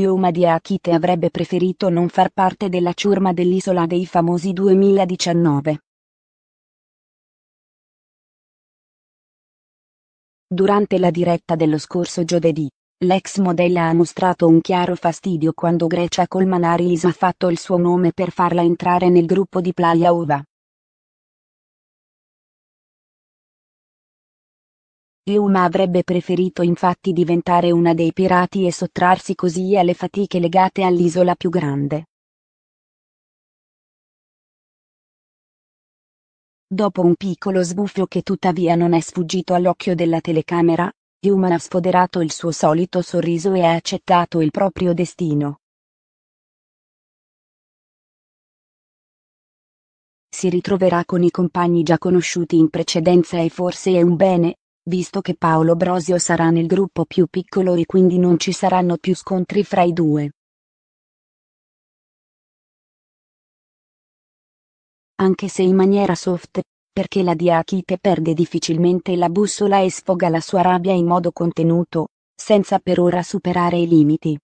Yuma di Akite avrebbe preferito non far parte della ciurma dell'isola dei famosi 2019. Durante la diretta dello scorso giovedì, l'ex modella ha mostrato un chiaro fastidio quando Grecia Colmanaris ha fatto il suo nome per farla entrare nel gruppo di Playa Uva. Yuma avrebbe preferito infatti diventare una dei pirati e sottrarsi così alle fatiche legate all'isola più grande. Dopo un piccolo sbuffio che tuttavia non è sfuggito all'occhio della telecamera, Yuma ha sfoderato il suo solito sorriso e ha accettato il proprio destino. Si ritroverà con i compagni già conosciuti in precedenza e forse è un bene, visto che Paolo Brosio sarà nel gruppo più piccolo e quindi non ci saranno più scontri fra i due. Anche se in maniera soft, perché la Diachite perde difficilmente la bussola e sfoga la sua rabbia in modo contenuto, senza per ora superare i limiti.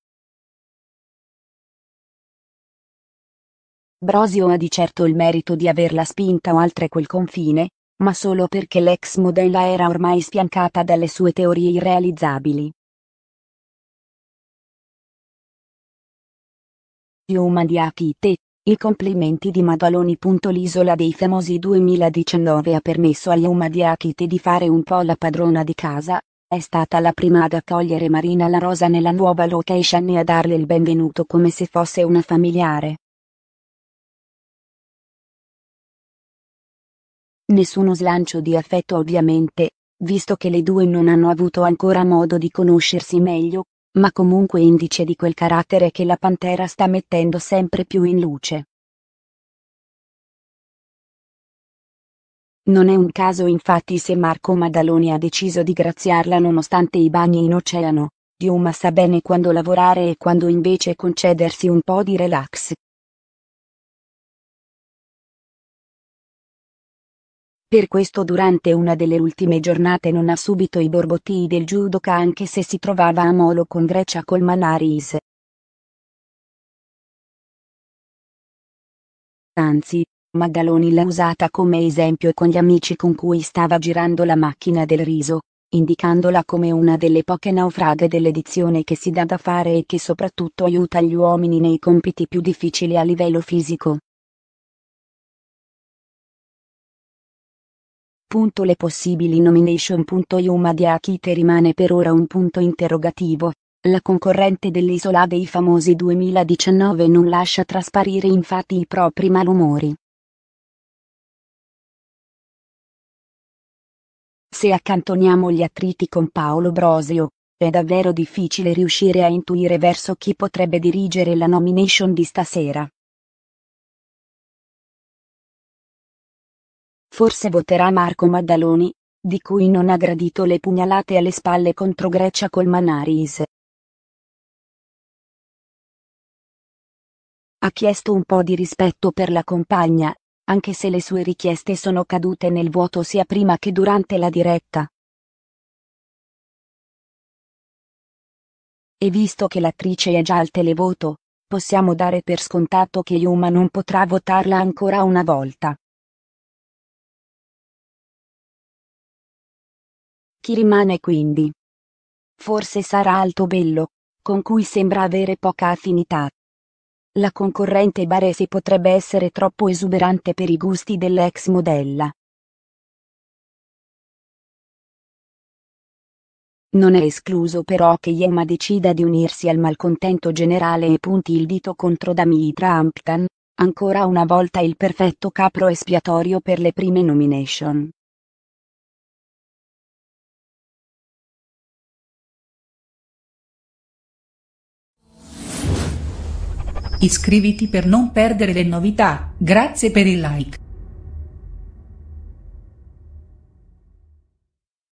Brosio ha di certo il merito di averla spinta oltre quel confine, ma solo perché l'ex modella era ormai sfiancata dalle sue teorie irrealizzabili. Yuma di Akite, i complimenti di Madaloni. L'isola dei famosi 2019 ha permesso a Yuma di Akite di fare un po' la padrona di casa, è stata la prima ad accogliere Marina La Rosa nella nuova location e a darle il benvenuto come se fosse una familiare. Nessuno slancio di affetto ovviamente, visto che le due non hanno avuto ancora modo di conoscersi meglio, ma comunque indice di quel carattere che la pantera sta mettendo sempre più in luce. Non è un caso infatti se Marco Maddaloni ha deciso di graziarla nonostante i bagni in oceano, Diuma sa bene quando lavorare e quando invece concedersi un po' di relax, Per questo durante una delle ultime giornate non ha subito i borbottii del judoka anche se si trovava a Molo con Grecia Colmanaris. Anzi, Magaloni l'ha usata come esempio con gli amici con cui stava girando la macchina del riso, indicandola come una delle poche naufraghe dell'edizione che si dà da fare e che soprattutto aiuta gli uomini nei compiti più difficili a livello fisico. Le possibili nomination. Yuma di Akite rimane per ora un punto interrogativo. La concorrente dell'Isola dei Famosi 2019 non lascia trasparire infatti i propri malumori. Se accantoniamo gli attriti con Paolo Brosio, è davvero difficile riuscire a intuire verso chi potrebbe dirigere la nomination di stasera. forse voterà Marco Maddaloni, di cui non ha gradito le pugnalate alle spalle contro Grecia col Manaris. Ha chiesto un po' di rispetto per la compagna, anche se le sue richieste sono cadute nel vuoto sia prima che durante la diretta. E visto che l'attrice è già al televoto, possiamo dare per scontato che Yuma non potrà votarla ancora una volta. Chi rimane quindi? Forse sarà Altobello, con cui sembra avere poca affinità. La concorrente barese potrebbe essere troppo esuberante per i gusti dell'ex modella. Non è escluso però che Yema decida di unirsi al malcontento generale e punti il dito contro Damitra Hampton, ancora una volta il perfetto capro espiatorio per le prime nomination. Iscriviti per non perdere le novità, grazie per il like.